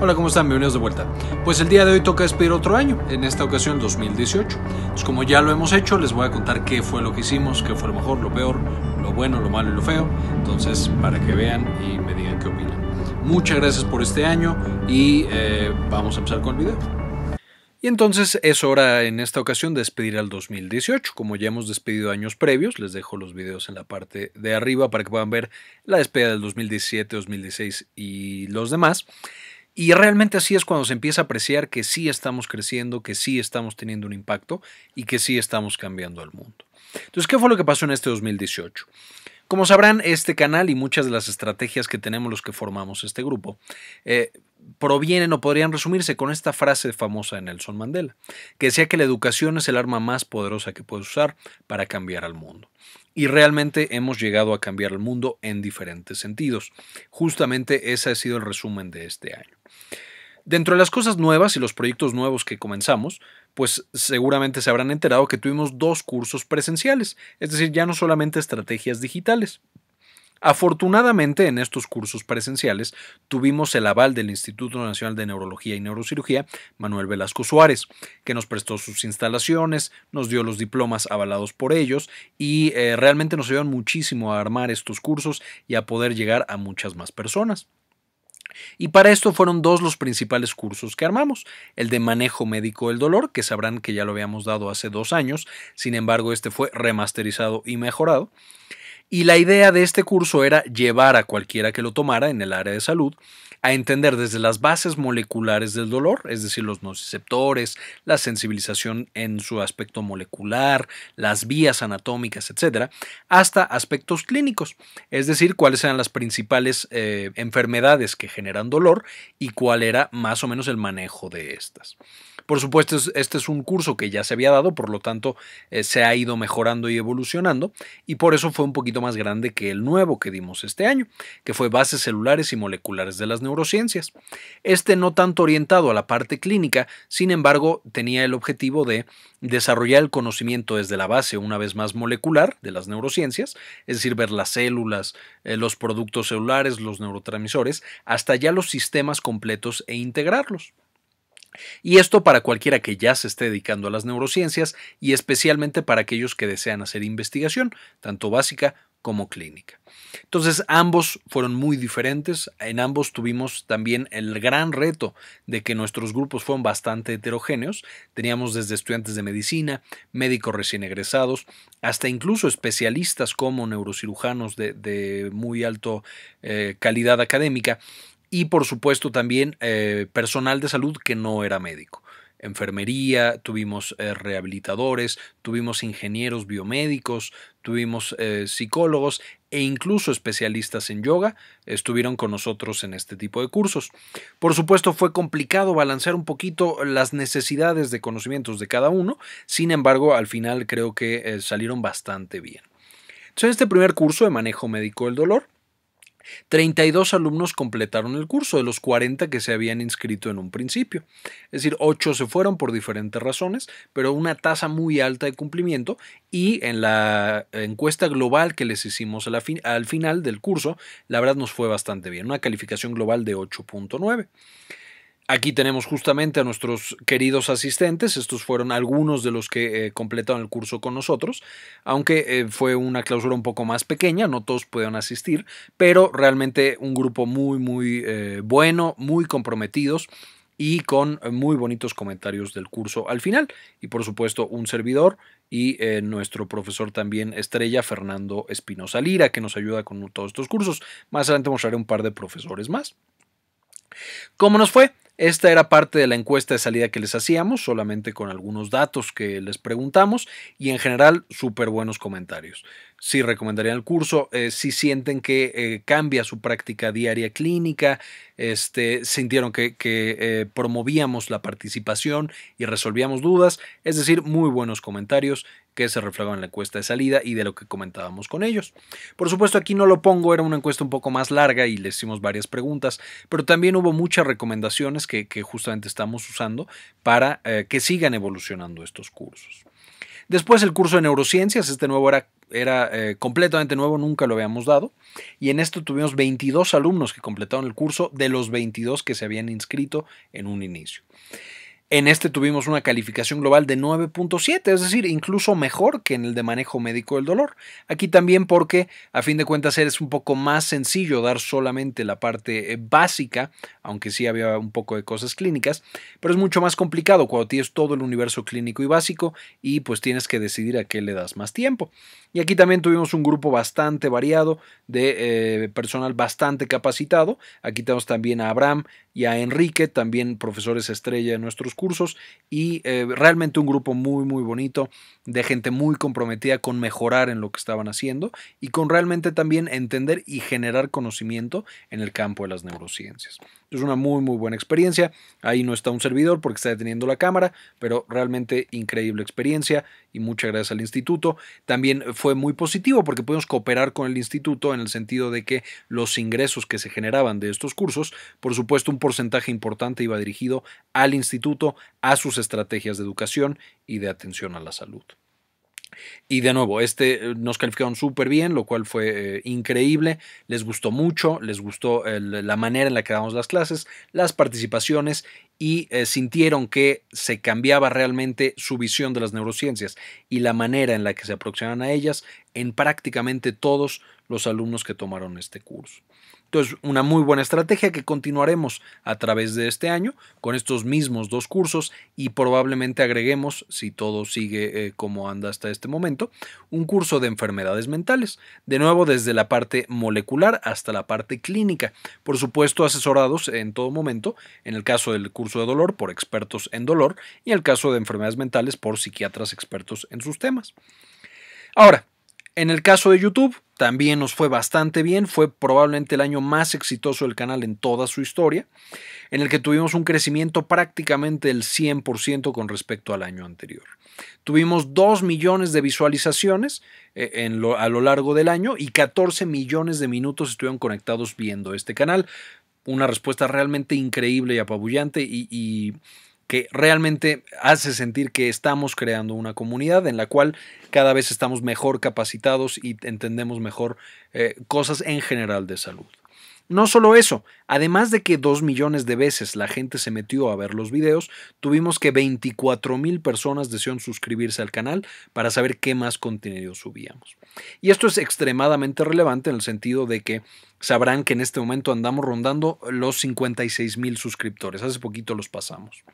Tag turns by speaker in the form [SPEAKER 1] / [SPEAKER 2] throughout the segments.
[SPEAKER 1] Hola, ¿cómo están? Bienvenidos de vuelta. Pues el día de hoy toca despedir otro año, en esta ocasión 2018. Pues como ya lo hemos hecho, les voy a contar qué fue lo que hicimos, qué fue lo mejor, lo peor, lo bueno, lo malo y lo feo. Entonces, para que vean y me digan qué opinan. Muchas gracias por este año y eh, vamos a empezar con el video. Y entonces es hora en esta ocasión de despedir al 2018. Como ya hemos despedido años previos, les dejo los videos en la parte de arriba para que puedan ver la despedida del 2017, 2016 y los demás. Y realmente así es cuando se empieza a apreciar que sí estamos creciendo, que sí estamos teniendo un impacto y que sí estamos cambiando el mundo. Entonces, ¿qué fue lo que pasó en este 2018? Como sabrán, este canal y muchas de las estrategias que tenemos los que formamos este grupo eh, provienen o podrían resumirse con esta frase famosa de Nelson Mandela, que decía que la educación es el arma más poderosa que puedes usar para cambiar al mundo. Y realmente hemos llegado a cambiar el mundo en diferentes sentidos. Justamente ese ha sido el resumen de este año. Dentro de las cosas nuevas y los proyectos nuevos que comenzamos, pues seguramente se habrán enterado que tuvimos dos cursos presenciales, es decir, ya no solamente estrategias digitales. Afortunadamente, en estos cursos presenciales tuvimos el aval del Instituto Nacional de Neurología y Neurocirugía, Manuel Velasco Suárez, que nos prestó sus instalaciones, nos dio los diplomas avalados por ellos y eh, realmente nos ayudó muchísimo a armar estos cursos y a poder llegar a muchas más personas. Y para esto fueron dos los principales cursos que armamos, el de manejo médico del dolor, que sabrán que ya lo habíamos dado hace dos años, sin embargo este fue remasterizado y mejorado, y la idea de este curso era llevar a cualquiera que lo tomara en el área de salud a entender desde las bases moleculares del dolor, es decir, los nociceptores, la sensibilización en su aspecto molecular, las vías anatómicas, etcétera, hasta aspectos clínicos, es decir, cuáles eran las principales eh, enfermedades que generan dolor y cuál era más o menos el manejo de estas. Por supuesto, este es un curso que ya se había dado, por lo tanto eh, se ha ido mejorando y evolucionando y por eso fue un poquito más grande que el nuevo que dimos este año, que fue Bases celulares y moleculares de las neurociencias. Este no tanto orientado a la parte clínica, sin embargo, tenía el objetivo de desarrollar el conocimiento desde la base, una vez más molecular, de las neurociencias, es decir, ver las células, eh, los productos celulares, los neurotransmisores, hasta ya los sistemas completos e integrarlos. Y esto para cualquiera que ya se esté dedicando a las neurociencias y especialmente para aquellos que desean hacer investigación, tanto básica como clínica. Entonces ambos fueron muy diferentes, en ambos tuvimos también el gran reto de que nuestros grupos fueron bastante heterogéneos, teníamos desde estudiantes de medicina, médicos recién egresados, hasta incluso especialistas como neurocirujanos de, muy alta eh, calidad académica, y por supuesto también eh, personal de salud que no era médico. Enfermería, tuvimos eh, rehabilitadores, tuvimos ingenieros biomédicos, tuvimos eh, psicólogos e incluso especialistas en yoga estuvieron con nosotros en este tipo de cursos. Por supuesto fue complicado balancear un poquito las necesidades de conocimientos de cada uno, sin embargo al final creo que salieron bastante bien. Entonces este primer curso de manejo médico del dolor 32 alumnos completaron el curso de los 40 que se habían inscrito en un principio. Es decir, 8 se fueron por diferentes razones, pero una tasa muy alta de cumplimiento y en la encuesta global que les hicimos al, final del curso, la verdad nos fue bastante bien, una calificación global de 8.9. Aquí tenemos justamente a nuestros queridos asistentes, estos fueron algunos de los que eh, completaron el curso con nosotros, aunque eh, fue una clausura un poco más pequeña, no todos pudieron asistir, pero realmente un grupo muy, muy eh, bueno, muy comprometidos y con muy bonitos comentarios del curso al final. Y por supuesto, un servidor y nuestro profesor también estrella, Fernando Espinosa Lira, que nos ayuda con todos estos cursos. Más adelante mostraré un par de profesores más. ¿Cómo nos fue? Esta era parte de la encuesta de salida que les hacíamos, solamente con algunos datos que les preguntamos y en general súper buenos comentarios. Si recomendarían el curso, eh, si sienten que eh, cambia su práctica diaria clínica, este, sintieron que, eh, promovíamos la participación y resolvíamos dudas, es decir, muy buenos comentarios que se reflejaba en la encuesta de salida y de lo que comentábamos con ellos. Por supuesto aquí no lo pongo, era una encuesta un poco más larga y les hicimos varias preguntas, pero también hubo muchas recomendaciones que, justamente estamos usando para eh, que sigan evolucionando estos cursos. Después el curso de neurociencias, este nuevo era, era eh, completamente nuevo, nunca lo habíamos dado. Y en esto tuvimos 22 alumnos que completaron el curso de los 22 que se habían inscrito en un inicio. En este tuvimos una calificación global de 9.7, es decir, incluso mejor que en el de manejo médico del dolor. Aquí también porque a fin de cuentas es un poco más sencillo dar solamente la parte eh, básica, aunque sí había un poco de cosas clínicas, pero es mucho más complicado cuando tienes todo el universo clínico y básico y pues tienes que decidir a qué le das más tiempo. Y aquí también tuvimos un grupo bastante variado de eh, personal bastante capacitado. Aquí tenemos también a Abraham y a Enrique, también profesores estrella de nuestros cursos y eh, realmente un grupo muy, muy bonito de gente muy comprometida con mejorar en lo que estaban haciendo y con realmente también entender y generar conocimiento en el campo de las neurociencias. Es una muy, muy buena experiencia. Ahí no está un servidor porque está deteniendo la cámara, pero realmente increíble experiencia y muchas gracias al instituto. También fue muy positivo porque pudimos cooperar con el instituto en el sentido de que los ingresos que se generaban de estos cursos, por supuesto un porcentaje importante iba dirigido al instituto a sus estrategias de educación y de atención a la salud. Y de nuevo, este eh, nos calificaron súper bien, lo cual fue eh, increíble. Les gustó mucho, les gustó eh, la manera en la que dábamos las clases, las participaciones y sintieron que se cambiaba realmente su visión de las neurociencias y la manera en la que se aproximaban a ellas en prácticamente todos los alumnos que tomaron este curso. Entonces, una muy buena estrategia que continuaremos a través de este año con estos mismos dos cursos y probablemente agreguemos, si todo sigue eh, como anda hasta este momento, un curso de enfermedades mentales, de nuevo desde la parte molecular hasta la parte clínica, por supuesto asesorados en todo momento, en el caso del curso de dolor por expertos en dolor y en el caso de enfermedades mentales por psiquiatras expertos en sus temas. Ahora, en el caso de YouTube, también nos fue bastante bien, fue probablemente el año más exitoso del canal en toda su historia, en el que tuvimos un crecimiento prácticamente del 100% con respecto al año anterior. Tuvimos 2 millones de visualizaciones eh, a lo largo del año y 14 millones de minutos estuvieron conectados viendo este canal. Una respuesta realmente increíble y apabullante y que realmente hace sentir que estamos creando una comunidad en la cual cada vez estamos mejor capacitados y entendemos mejor eh, cosas en general de salud. No solo eso, además de que dos millones de veces la gente se metió a ver los videos, tuvimos que 24 mil personas desearon suscribirse al canal para saber qué más contenido subíamos. Y esto es extremadamente relevante en el sentido de que sabrán que en este momento andamos rondando los 56 mil suscriptores, hace poquito los pasamos.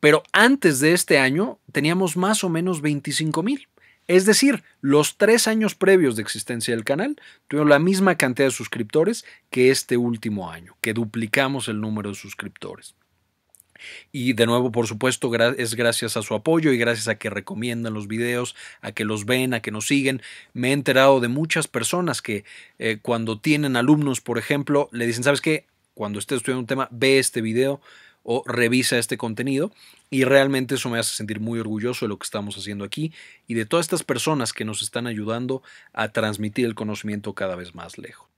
[SPEAKER 1] Pero antes de este año teníamos más o menos 25 mil. Es decir, los tres años previos de existencia del canal tuvieron la misma cantidad de suscriptores que este último año, que duplicamos el número de suscriptores. Y de nuevo, por supuesto, es gracias a su apoyo y gracias a que recomiendan los videos, a que los ven, a que nos siguen. Me he enterado de muchas personas que eh, cuando tienen alumnos, por ejemplo, le dicen, ¿sabes qué? Cuando estés estudiando un tema, ve este video o revisa este contenido y realmente eso me hace sentir muy orgulloso de lo que estamos haciendo aquí y de todas estas personas que nos están ayudando a transmitir el conocimiento cada vez más lejos.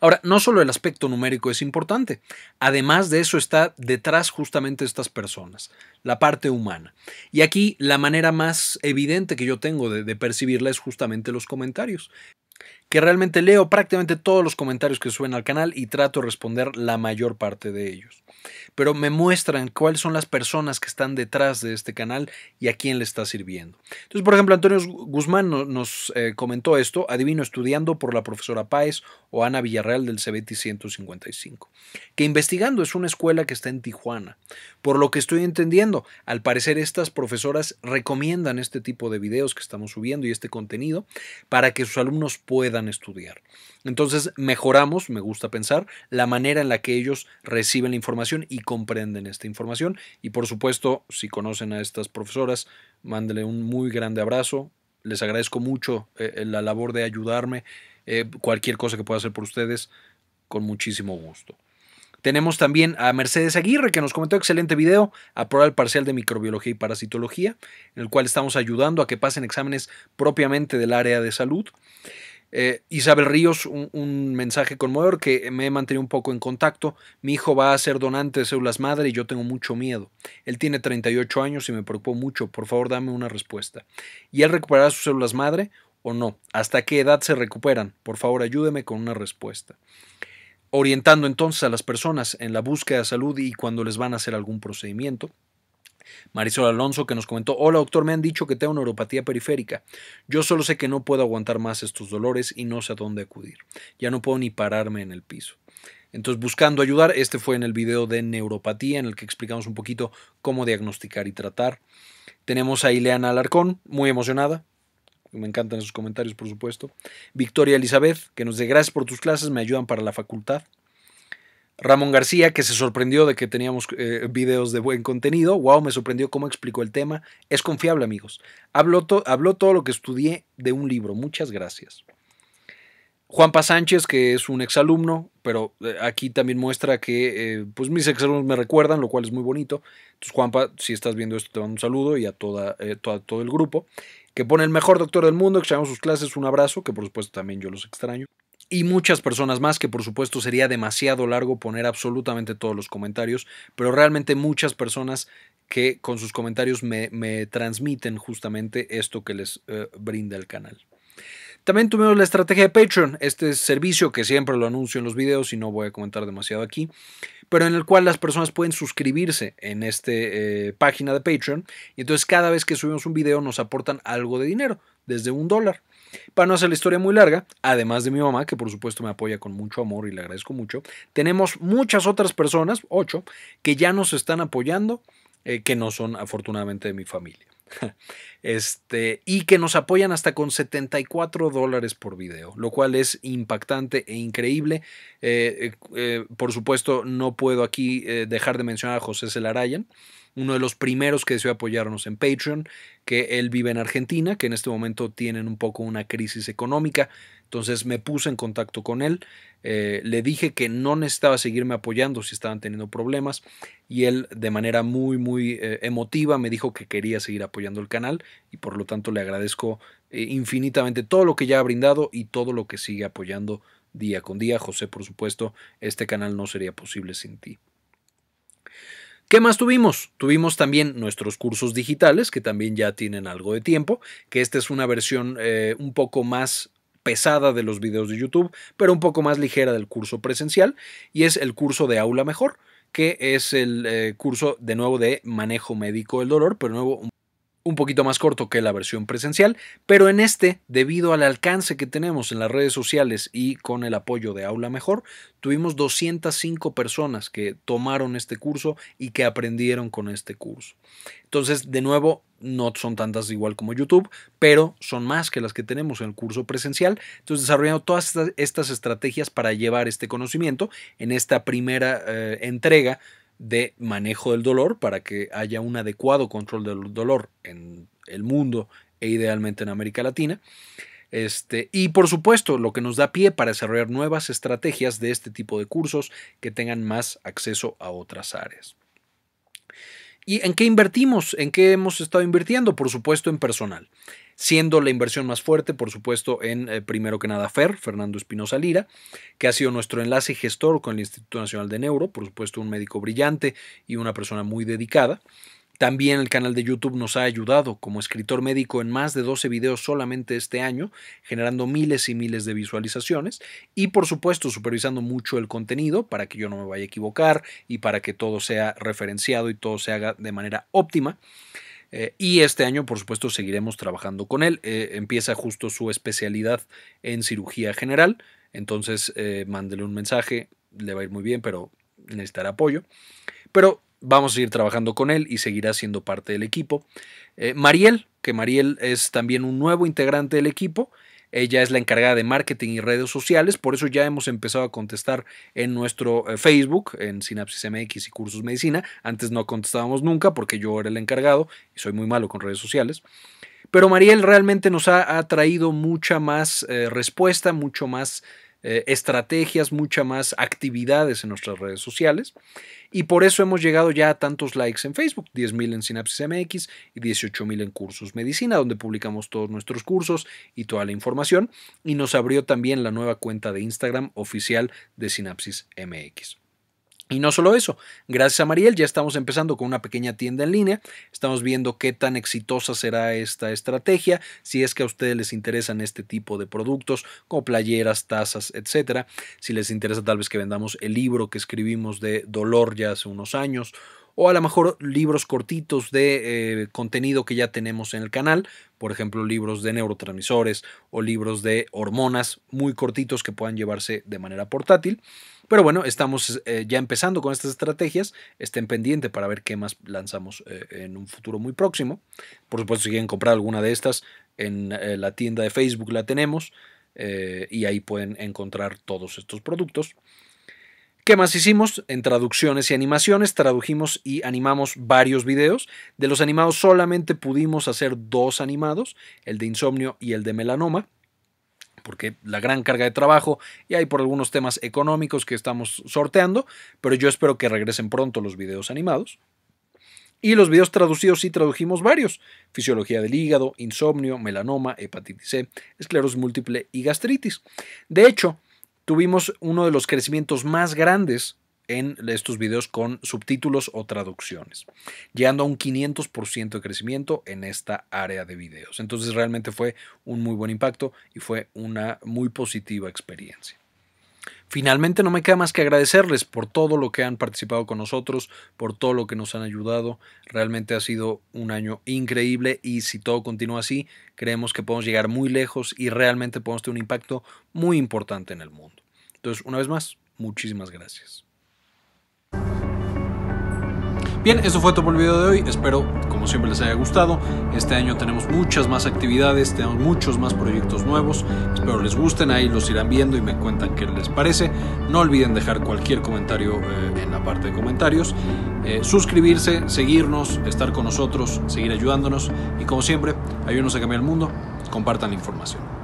[SPEAKER 1] Ahora, no solo el aspecto numérico es importante, además de eso está detrás justamente estas personas, la parte humana. Y aquí la manera más evidente que yo tengo de, de percibirla es justamente los comentarios que realmente leo prácticamente todos los comentarios que suben al canal y trato de responder la mayor parte de ellos. Pero me muestran cuáles son las personas que están detrás de este canal y a quién le está sirviendo. Entonces, por ejemplo, Antonio Guzmán nos eh, comentó esto, adivino estudiando por la profesora Páez o Ana Villarreal del CBT 155, que investigando es una escuela que está en Tijuana. Por lo que estoy entendiendo, al parecer estas profesoras recomiendan este tipo de videos que estamos subiendo y este contenido para que sus alumnos puedan estudiar. Entonces mejoramos, me gusta pensar, la manera en la que ellos reciben la información y comprenden esta información. Y por supuesto, si conocen a estas profesoras, mándele un muy grande abrazo. Les agradezco mucho eh, eh, la labor de ayudarme. Eh, cualquier cosa que pueda hacer por ustedes, con muchísimo gusto. Tenemos también a Mercedes Aguirre que nos comentó excelente video, aprobar el parcial de microbiología y parasitología, en el cual estamos ayudando a que pasen exámenes propiamente del área de salud. Eh, Isabel Ríos, un, mensaje conmovedor que me he mantenido un poco en contacto. Mi hijo va a ser donante de células madre y yo tengo mucho miedo. Él tiene 38 años y me preocupó mucho. Por favor, dame una respuesta. ¿Y él recuperará sus células madre o no? ¿Hasta qué edad se recuperan? Por favor, ayúdeme con una respuesta. Orientando entonces a las personas en la búsqueda de salud y cuando les van a hacer algún procedimiento. Marisol Alonso que nos comentó, hola doctor, me han dicho que tengo neuropatía periférica. Yo solo sé que no puedo aguantar más estos dolores y no sé a dónde acudir. Ya no puedo ni pararme en el piso. Entonces, buscando ayudar, este fue en el video de neuropatía en el que explicamos un poquito cómo diagnosticar y tratar. Tenemos a Ileana Alarcón, muy emocionada, me encantan esos comentarios, por supuesto. Victoria Elizabeth, que nos dice gracias por tus clases, me ayudan para la facultad. Ramón García, que se sorprendió de que teníamos eh, videos de buen contenido. Wow, me sorprendió cómo explicó el tema. Es confiable, amigos. Habló, habló todo lo que estudié de un libro. Muchas gracias. Juanpa Sánchez, que es un exalumno, pero eh, aquí también muestra que eh, pues mis exalumnos me recuerdan, lo cual es muy bonito. Entonces, Juanpa, si estás viendo esto, te mando un saludo y a toda, todo el grupo. Que pone el mejor doctor del mundo, que extrañamos sus clases, un abrazo, que por supuesto también yo los extraño y muchas personas más, que por supuesto sería demasiado largo poner absolutamente todos los comentarios, pero realmente muchas personas que con sus comentarios me, transmiten justamente esto que les eh, brinda el canal. También tuvimos la estrategia de Patreon, este servicio que siempre lo anuncio en los videos y no voy a comentar demasiado aquí, pero en el cual las personas pueden suscribirse en esta eh, página de Patreon y entonces cada vez que subimos un video nos aportan algo de dinero, desde un dólar. Para no hacer la historia muy larga, además de mi mamá, que por supuesto me apoya con mucho amor y le agradezco mucho, tenemos muchas otras personas, ocho, que ya nos están apoyando, eh, que no son afortunadamente de mi familia. Este, y que nos apoyan hasta con 74 dólares por video, lo cual es impactante e increíble. Eh, eh, por supuesto, no puedo aquí dejar de mencionar a José Celarayan, uno de los primeros que deseó apoyarnos en Patreon, que él vive en Argentina, que en este momento tienen un poco una crisis económica. Entonces me puse en contacto con él, eh, le dije que no necesitaba seguirme apoyando si estaban teniendo problemas y él de manera muy, muy eh, emotiva me dijo que quería seguir apoyando el canal y por lo tanto le agradezco eh, infinitamente todo lo que ya ha brindado y todo lo que sigue apoyando día con día. José, por supuesto, este canal no sería posible sin ti. ¿Qué más tuvimos? Tuvimos también nuestros cursos digitales, que también ya tienen algo de tiempo, que esta es una versión eh, un poco más pesada de los videos de YouTube, pero un poco más ligera del curso presencial, y es el curso de aula mejor, que es el eh, curso de nuevo de manejo médico del dolor, pero nuevo un poquito más corto que la versión presencial, pero en este, debido al alcance que tenemos en las redes sociales y con el apoyo de Aula Mejor, tuvimos 205 personas que tomaron este curso y que aprendieron con este curso. Entonces, de nuevo, no son tantas igual como YouTube, pero son más que las que tenemos en el curso presencial. Entonces, desarrollando todas estas estrategias para llevar este conocimiento en esta primera eh, entrega de manejo del dolor para que haya un adecuado control del dolor en el mundo e idealmente en América Latina. Este, y por supuesto, lo que nos da pie para desarrollar nuevas estrategias de este tipo de cursos que tengan más acceso a otras áreas. ¿Y en qué invertimos? ¿En qué hemos estado invirtiendo? Por supuesto, en personal siendo la inversión más fuerte, por supuesto, en eh, primero que nada FER, Fernando Espinosa Lira, que ha sido nuestro enlace y gestor con el Instituto Nacional de Neuro, por supuesto, un médico brillante y una persona muy dedicada. También el canal de YouTube nos ha ayudado como escritor médico en más de 12 videos solamente este año, generando miles y miles de visualizaciones y por supuesto supervisando mucho el contenido para que yo no me vaya a equivocar y para que todo sea referenciado y todo se haga de manera óptima. Eh, y este año, por supuesto, seguiremos trabajando con él. Eh, empieza justo su especialidad en cirugía general. Entonces, eh, mándele un mensaje, le va a ir muy bien, pero necesitará apoyo. Pero vamos a seguir trabajando con él y seguirá siendo parte del equipo. Mariel, que Mariel es también un nuevo integrante del equipo ella es la encargada de marketing y redes sociales, por eso ya hemos empezado a contestar en nuestro eh, Facebook, en Sinapsis MX y Cursos Medicina. Antes no contestábamos nunca porque yo era el encargado y soy muy malo con redes sociales. Pero Mariel realmente nos ha, traído mucha más eh, respuesta, mucho más eh, estrategias, mucha más actividades en nuestras redes sociales. Y por eso hemos llegado ya a tantos likes en Facebook, 10.000 en Sinapsis MX y 18.000 en Cursos Medicina, donde publicamos todos nuestros cursos y toda la información. Y nos abrió también la nueva cuenta de Instagram oficial de Sinapsis MX. Y no solo eso, gracias a Mariel ya estamos empezando con una pequeña tienda en línea, estamos viendo qué tan exitosa será esta estrategia, si es que a ustedes les interesan este tipo de productos como playeras, tazas, etcétera, si les interesa tal vez que vendamos el libro que escribimos de dolor ya hace unos años o a lo mejor libros cortitos de eh, contenido que ya tenemos en el canal, por ejemplo libros de neurotransmisores o libros de hormonas muy cortitos que puedan llevarse de manera portátil. Pero bueno, estamos eh, ya empezando con estas estrategias. Estén pendientes para ver qué más lanzamos eh, en un futuro muy próximo. Por supuesto, si quieren comprar alguna de estas, en eh, la tienda de Facebook la tenemos y ahí pueden encontrar todos estos productos. ¿Qué más hicimos? En traducciones y animaciones tradujimos y animamos varios videos. De los animados solamente pudimos hacer dos animados, el de insomnio y el de melanoma porque la gran carga de trabajo y hay por algunos temas económicos que estamos sorteando, pero yo espero que regresen pronto los videos animados. Y los videos traducidos sí tradujimos varios, fisiología del hígado, insomnio, melanoma, hepatitis C, esclerosis múltiple y gastritis. De hecho, tuvimos uno de los crecimientos más grandes en estos videos con subtítulos o traducciones, llegando a un 500% de crecimiento en esta área de videos. Entonces realmente fue un muy buen impacto y fue una muy positiva experiencia. Finalmente, no me queda más que agradecerles por todo lo que han participado con nosotros, por todo lo que nos han ayudado. Realmente ha sido un año increíble y si todo continúa así, creemos que podemos llegar muy lejos y realmente podemos tener un impacto muy importante en el mundo. Entonces, una vez más, muchísimas gracias. Bien, eso fue todo por el video de hoy. Espero, como siempre, les haya gustado. Este año tenemos muchas más actividades, tenemos muchos más proyectos nuevos. Espero les gusten, ahí los irán viendo y me cuentan qué les parece. No olviden dejar cualquier comentario eh, en la parte de comentarios. Eh, suscribirse, seguirnos, estar con nosotros, seguir ayudándonos. Y como siempre, ayúdenos a cambiar el mundo, compartan la información.